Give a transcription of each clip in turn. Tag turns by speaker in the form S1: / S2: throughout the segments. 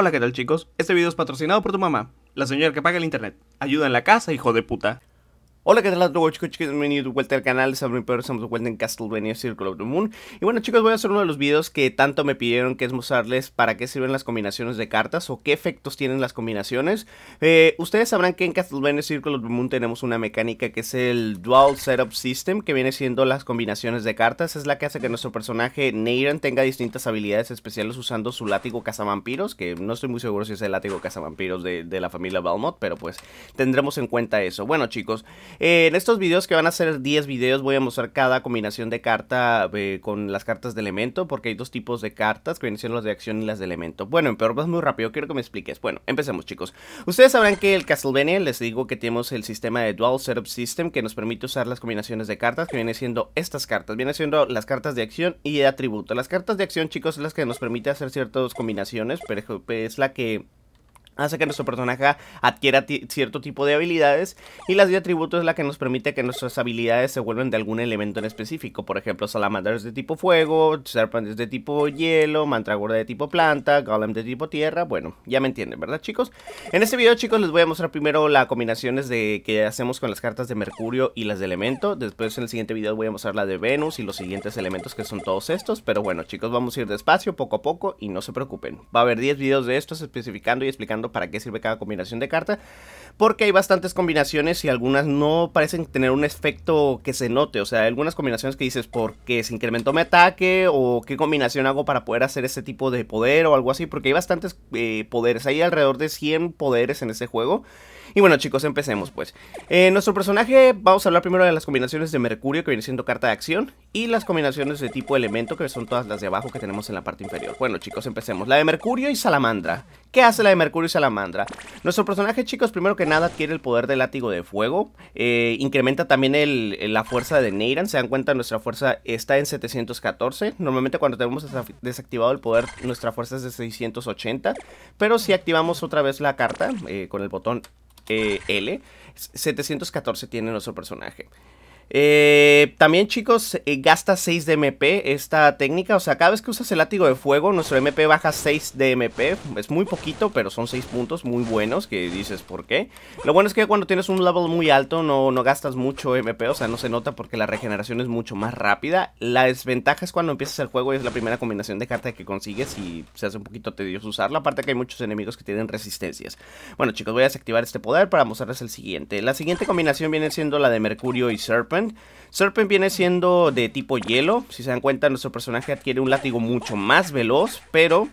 S1: Hola, ¿qué tal chicos? Este video es patrocinado por tu mamá, la señora que paga el internet. Ayuda en la casa, hijo de puta. Hola, ¿qué tal a chicos, Bienvenidos de vuelta al canal, soy peor, estamos de vuelta en Castlevania Circle of the Moon Y bueno chicos, voy a hacer uno de los videos que tanto me pidieron que es mostrarles para qué sirven las combinaciones de cartas o qué efectos tienen las combinaciones eh, Ustedes sabrán que en Castlevania Circle of the Moon tenemos una mecánica que es el Dual Setup System que viene siendo las combinaciones de cartas Es la que hace que nuestro personaje Neyran tenga distintas habilidades especiales usando su látigo cazavampiros Que no estoy muy seguro si es el látigo cazavampiros de, de la familia Belmont, pero pues tendremos en cuenta eso Bueno chicos en estos videos que van a ser 10 videos voy a mostrar cada combinación de carta eh, con las cartas de elemento, porque hay dos tipos de cartas que vienen siendo las de acción y las de elemento. Bueno, pero vas muy rápido, quiero que me expliques. Bueno, empecemos chicos. Ustedes sabrán que el Castlevania, les digo que tenemos el sistema de Dual Setup System que nos permite usar las combinaciones de cartas, que vienen siendo estas cartas, vienen siendo las cartas de acción y de atributo. Las cartas de acción chicos son las que nos permite hacer ciertas combinaciones, pero es la que hace que nuestro personaje adquiera cierto tipo de habilidades y las de atributo es la que nos permite que nuestras habilidades se vuelvan de algún elemento en específico. Por ejemplo, Salamander es de tipo fuego, Serpent es de tipo hielo, Mantragorda de tipo planta, Golem de tipo tierra. Bueno, ya me entienden, ¿verdad chicos? En este video chicos les voy a mostrar primero las combinaciones de que hacemos con las cartas de Mercurio y las de elemento. Después en el siguiente video voy a mostrar la de Venus y los siguientes elementos que son todos estos. Pero bueno chicos, vamos a ir despacio, poco a poco y no se preocupen. Va a haber 10 videos de estos especificando y explicando para qué sirve cada combinación de cartas. Porque hay bastantes combinaciones y algunas no parecen tener un efecto que se note. O sea, hay algunas combinaciones que dices porque se incrementó mi ataque o qué combinación hago para poder hacer ese tipo de poder o algo así. Porque hay bastantes eh, poderes. Hay alrededor de 100 poderes en ese juego. Y bueno chicos, empecemos pues. Eh, nuestro personaje, vamos a hablar primero de las combinaciones de Mercurio, que viene siendo carta de acción, y las combinaciones de tipo elemento, que son todas las de abajo que tenemos en la parte inferior. Bueno chicos, empecemos. La de Mercurio y Salamandra. ¿Qué hace la de Mercurio y Salamandra? Nuestro personaje chicos, primero que nada, adquiere el poder del látigo de fuego, eh, incrementa también la fuerza de Neiran, se dan cuenta nuestra fuerza está en 714, normalmente cuando tenemos desactivado el poder nuestra fuerza es de 680, pero si activamos otra vez la carta eh, con el botón eh, L, 714 tiene nuestro personaje. Eh, también chicos, eh, gasta 6 de MP esta técnica, o sea, cada vez que usas el látigo de fuego, nuestro MP baja 6 de MP, es muy poquito, pero son 6 puntos muy buenos, que dices por qué. Lo bueno es que cuando tienes un level muy alto no, no gastas mucho MP, o sea, no se nota porque la regeneración es mucho más rápida. La desventaja es cuando empiezas el juego y es la primera combinación de carta que consigues y se hace un poquito tedioso usarla, aparte que hay muchos enemigos que tienen resistencias. Bueno chicos, voy a desactivar este poder para mostrarles el siguiente. La siguiente combinación viene siendo la de Mercurio y Serpent. Serpent. viene siendo de tipo hielo. Si se dan cuenta, nuestro personaje adquiere un látigo mucho más veloz, pero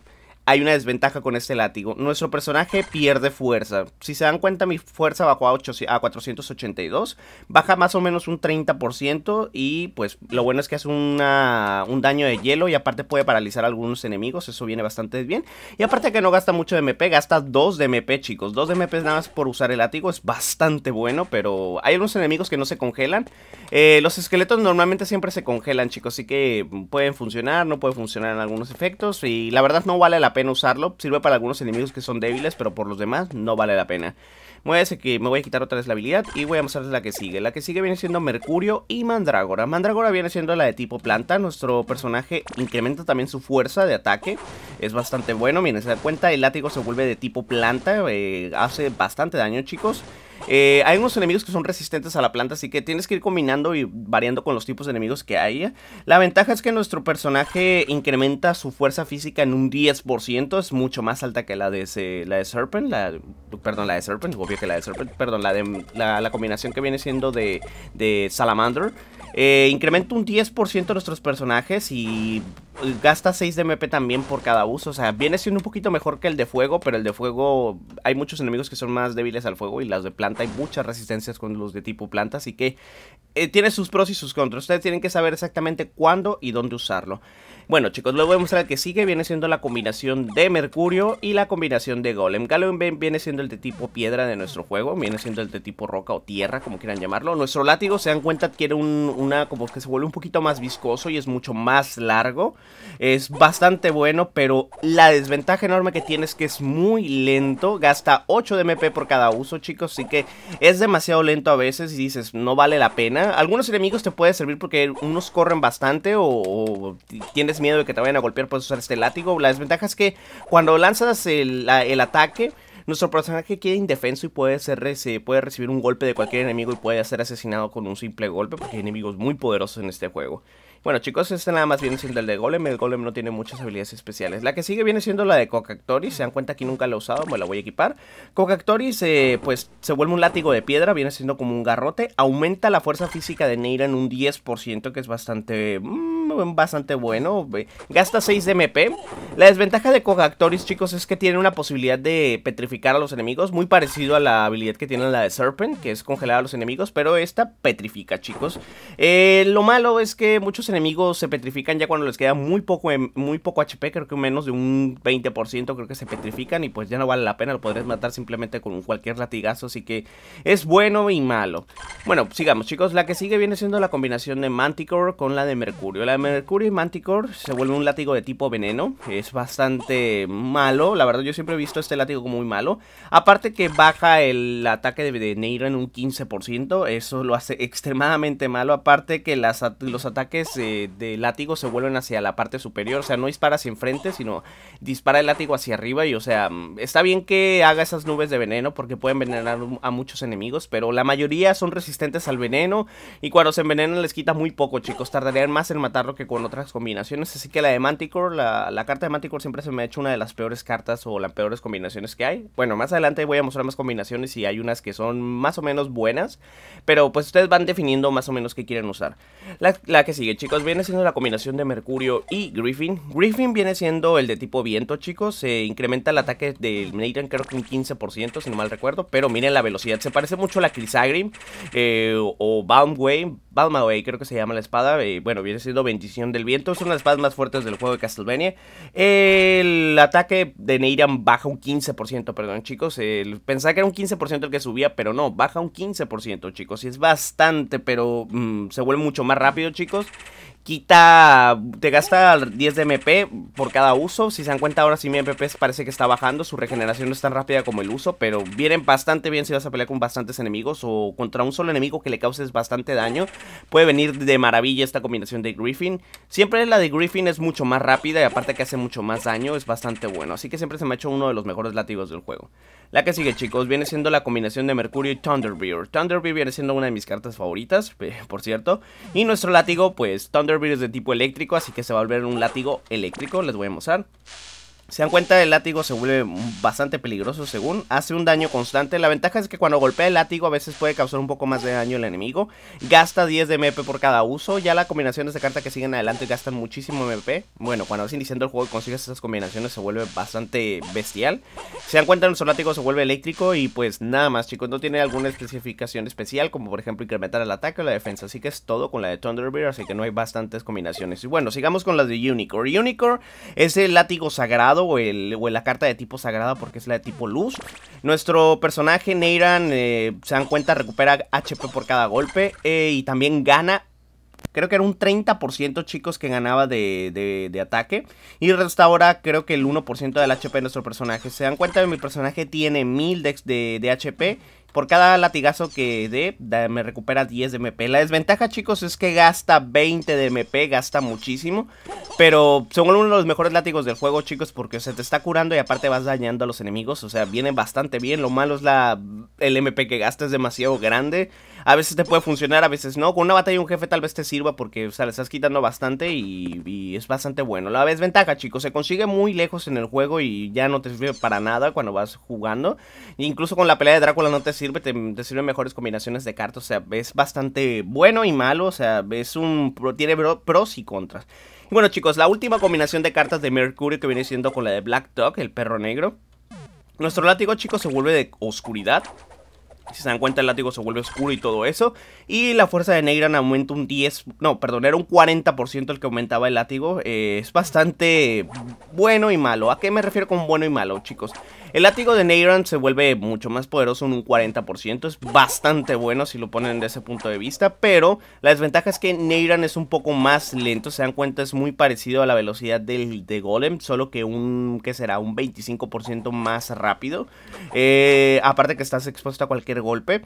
S1: hay una desventaja con este látigo. Nuestro personaje pierde fuerza. Si se dan cuenta, mi fuerza bajó a, 482. Baja más o menos un 30%. Y pues lo bueno es que hace un daño de hielo. Y aparte puede paralizar a algunos enemigos. Eso viene bastante bien. Y aparte que no gasta mucho de MP. Gasta 2 de MP, chicos. 2 de MP nada más por usar el látigo. Es bastante bueno. Pero hay unos enemigos que no se congelan. Eh, los esqueletos normalmente siempre se congelan, chicos. Así que pueden funcionar, no pueden funcionar en algunos efectos. Y la verdad no vale la pena usarlo. Sirve para algunos enemigos que son débiles, pero por los demás no vale la pena. Muévese que me voy a quitar otra vez la habilidad y voy a mostrarles la que sigue. La que sigue viene siendo Mercurio y Mandrágora. Mandrágora viene siendo la de tipo planta. Nuestro personaje incrementa también su fuerza de ataque. Es bastante bueno, miren, se da cuenta, el látigo se vuelve de tipo planta. Eh, hace bastante daño, chicos. Eh, hay unos enemigos que son resistentes a la planta, así que tienes que ir combinando y variando con los tipos de enemigos que hay. La ventaja es que nuestro personaje incrementa su fuerza física en un 10%, es mucho más alta que la de, la de Serpent, la, perdón, la de Serpent, obvio que la de Serpent, perdón, la de la, combinación que viene siendo de, Salamander. Eh, incrementa un 10% nuestros personajes y gasta 6 de MP también por cada uso. O sea, viene siendo un poquito mejor que el de fuego, pero el de fuego hay muchos enemigos que son más débiles al fuego y las de planta hay muchas resistencias con los de tipo planta, así que eh, tiene sus pros y sus contras. Ustedes tienen que saber exactamente cuándo y dónde usarlo. Bueno chicos, les voy a mostrar el que sigue, viene siendo la combinación de Mercurio y la combinación de Golem. Golem viene siendo el de tipo piedra de nuestro juego, viene siendo el de tipo roca o tierra, como quieran llamarlo. Nuestro látigo, se dan cuenta, adquiere un, una como que se vuelve un poquito más viscoso y es mucho más largo. Es bastante bueno, pero la desventaja enorme que tiene es que es muy lento. Gasta 8 de MP por cada uso, chicos. Así que es demasiado lento a veces y dices, no vale la pena. Algunos enemigos te puede servir porque unos corren bastante o, tienes miedo de que te vayan a golpear, puedes usar este látigo. La desventaja es que cuando lanzas el, ataque... Nuestro personaje queda indefenso y puede, ser, puede recibir un golpe de cualquier enemigo y puede ser asesinado con un simple golpe porque hay enemigos muy poderosos en este juego. Bueno chicos, este nada más viene siendo el de Golem, el Golem no tiene muchas habilidades especiales. La que sigue viene siendo la de Cocactoris, se dan cuenta que nunca la he usado, me la voy a equipar. Cocactoris se pues se vuelve un látigo de piedra, viene siendo como un garrote, aumenta la fuerza física de Neira en un 10%, que es bastante, mm, bastante bueno. Gasta 6 de MP, la desventaja de Cogactoris, chicos, es que tiene una posibilidad de petrificar a los enemigos, muy parecido a la habilidad que tiene la de Serpent, que es congelar a los enemigos, pero esta petrifica, chicos. Eh, lo malo es que muchos enemigos se petrifican ya cuando les queda muy poco, em, muy poco HP, creo que menos de un 20%, creo que se petrifican y pues ya no vale la pena, lo podrías matar simplemente con cualquier latigazo, así que es bueno y malo. Bueno, sigamos, chicos, la que sigue viene siendo la combinación de Manticore con la de Mercurio. La de Mercurio y Manticore se vuelve un látigo de tipo veneno, es bastante malo. La verdad, yo siempre he visto este látigo como muy malo. Aparte que baja el ataque de, de en un 15%. Eso lo hace extremadamente malo. Aparte que los ataques eh, de látigo se vuelven hacia la parte superior. O sea, no dispara hacia enfrente, sino dispara el látigo hacia arriba. Y o sea, mm, está bien que haga esas nubes de veneno porque pueden envenenar a muchos enemigos. Pero la mayoría son resistentes al veneno. Y cuando se envenenan les quita muy poco, chicos. Tardarían más en matarlo que con otras combinaciones. Así que la de Manticore, la, la carta de siempre se me ha hecho una de las peores cartas o las peores combinaciones que hay. Bueno, más adelante voy a mostrar más combinaciones y hay unas que son más o menos buenas, pero pues ustedes van definiendo más o menos qué quieren usar. La, que sigue, chicos, viene siendo la combinación de Mercurio y Griffin. Griffin viene siendo el de tipo viento, chicos. Se incrementa el ataque del Nathan creo que un 15%, si no mal recuerdo, pero miren la velocidad. Se parece mucho a la Crisagrim eh, o, Balmway Balmaway creo que se llama la espada. Eh, bueno, viene siendo bendición del viento. Es una de las espadas más fuertes del juego de Castlevania. El ataque de Neiran baja un 15%, perdón chicos. pensaba que era un 15% el que subía, pero no, baja un 15%, chicos. Y es bastante, pero mm, se vuelve mucho más rápido, chicos quita, te gasta 10 de MP por cada uso. Si se dan cuenta, ahora si mi MP parece que está bajando. Su regeneración no es tan rápida como el uso, pero vienen bastante bien si vas a pelear con bastantes enemigos o contra un solo enemigo que le causes bastante daño. Puede venir de maravilla esta combinación de Griffin. Siempre la de Griffin es mucho más rápida y aparte que hace mucho más daño, es bastante bueno. Así que siempre se me ha hecho uno de los mejores látigos del juego. La que sigue, chicos, viene siendo la combinación de Mercurio y Thunderbeard. Thunderbeard viene siendo una de mis cartas favoritas, por cierto. Y nuestro látigo, pues, Thunder de tipo eléctrico, así que se va a volver un látigo eléctrico, les voy a mostrar. Se dan cuenta, el látigo se vuelve bastante peligroso según. Hace un daño constante. La ventaja es que cuando golpea el látigo a veces puede causar un poco más de daño al enemigo. Gasta 10 de MP por cada uso. Ya las combinaciones de carta que siguen adelante gastan muchísimo MP. Bueno, cuando vas iniciando el juego y consigues esas combinaciones se vuelve bastante bestial. Se dan cuenta, nuestro látigo se vuelve eléctrico y pues nada más, chicos. No tiene alguna especificación especial como por ejemplo incrementar el ataque o la defensa. Así que es todo con la de Thunderbird, así que no hay bastantes combinaciones. Y bueno, sigamos con las de Unicorn. Unicorn es el látigo sagrado o, o la carta de tipo sagrada porque es la de tipo luz. Nuestro personaje, Neiran, eh, se dan cuenta, recupera HP por cada golpe eh, y también gana creo que era un 30% chicos que ganaba de, ataque y restaura creo que el 1% del HP de nuestro personaje. Se dan cuenta que mi personaje tiene 1000 de, de, HP por cada latigazo que dé, me recupera 10 de MP. La desventaja, chicos, es que gasta 20 de MP, gasta muchísimo. Pero son uno de los mejores látigos del juego, chicos, porque se te está curando y aparte vas dañando a los enemigos. O sea, viene bastante bien. Lo malo es la el MP que gasta, es demasiado grande. A veces te puede funcionar, a veces no. Con una batalla un jefe tal vez te sirva porque, o sea, le estás quitando bastante y, es bastante bueno. La desventaja, chicos, se consigue muy lejos en el juego y ya no te sirve para nada cuando vas jugando. incluso con la pelea de Drácula no te sirve te, sirven sirve mejores combinaciones de cartas. O sea, es bastante bueno y malo. O sea, es un tiene pros y contras. Y bueno, chicos, la última combinación de cartas de Mercurio que viene siendo con la de Black Dog, el perro negro. Nuestro látigo, chicos, se vuelve de oscuridad. Si se dan cuenta, el látigo se vuelve oscuro y todo eso. Y la fuerza de Negran aumenta un 10... No, perdón, era un 40% el que aumentaba el látigo. Eh, es bastante bueno y malo. ¿A qué me refiero con bueno y malo, chicos? El látigo de Neyran se vuelve mucho más poderoso en un 40%. Es bastante bueno si lo ponen de ese punto de vista. Pero la desventaja es que Neyran es un poco más lento. Se dan cuenta, es muy parecido a la velocidad del de Golem. Solo que un, que será? Un 25% más rápido. Eh, aparte que estás expuesto a cualquier golpe.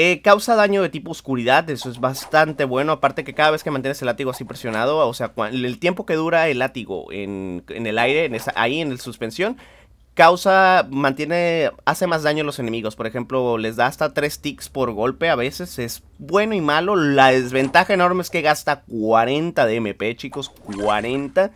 S1: Eh, causa daño de tipo oscuridad, eso es bastante bueno. Aparte que cada vez que mantienes el látigo así presionado, o sea, el tiempo que dura el látigo en, en el aire, en ahí en la suspensión, causa, mantiene, hace más daño a los enemigos. Por ejemplo, les da hasta 3 ticks por golpe a veces. Es bueno y malo. La desventaja enorme es que gasta 40 de MP, chicos. 40.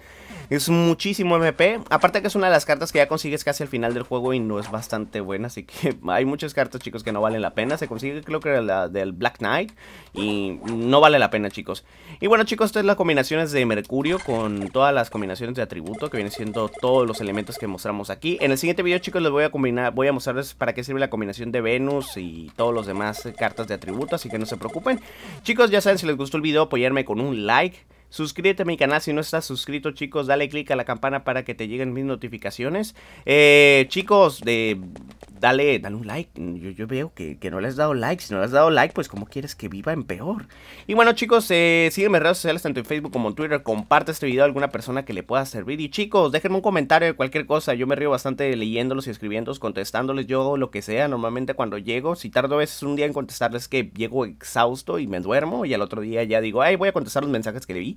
S1: Es muchísimo MP. Aparte que es una de las cartas que ya consigues casi al final del juego y no es bastante buena. Así que hay muchas cartas, chicos, que no valen la pena. Se consigue creo que la del Black Knight y no vale la pena, chicos. Y bueno, chicos, esto es las combinaciones de Mercurio con todas las combinaciones de atributo que vienen siendo todos los elementos que mostramos aquí. En el siguiente video, chicos, les voy a combinar, voy a mostrarles para qué sirve la combinación de Venus y todos los demás eh, cartas de atributo, así que no se preocupen. Chicos, ya saben, si les gustó el video, apoyarme con un like. Suscríbete a mi canal si no estás suscrito, chicos. Dale click a la campana para que te lleguen mis notificaciones. Eh, chicos, de dale, dale un like. Yo, veo que, no le has dado like. Si no le has dado like, pues cómo quieres que viva en peor. Y bueno, chicos, eh, sígueme en redes sociales tanto en Facebook como en Twitter. Comparte este video a alguna persona que le pueda servir. Y chicos, déjenme un comentario de cualquier cosa. Yo me río bastante leyéndolos y escribiéndolos, contestándoles. Yo lo que sea. Normalmente cuando llego, si tardo a veces un día en contestarles que llego exhausto y me duermo. Y al otro día ya digo, ay, voy a contestar los mensajes que le vi.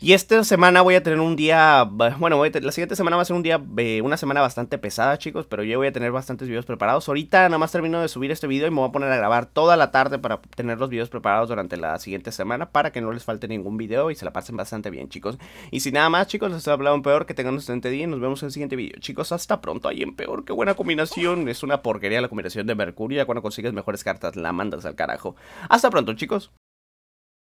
S1: Y esta semana voy a tener un día, bueno, la siguiente semana va a ser un día, eh, una semana bastante pesada, chicos, pero yo voy a tener bastantes videos preparados. Ahorita nada más termino de subir este video y me voy a poner a grabar toda la tarde para tener los videos preparados durante la siguiente semana para que no les falte ningún video y se la pasen bastante bien, chicos. Y sin nada más, chicos, les he hablado en peor, que tengan un excelente día y nos vemos en el siguiente video. Chicos, hasta pronto, ahí en peor, qué buena combinación, es una porquería la combinación de Mercurio, cuando consigues mejores cartas la mandas al carajo. Hasta pronto, chicos.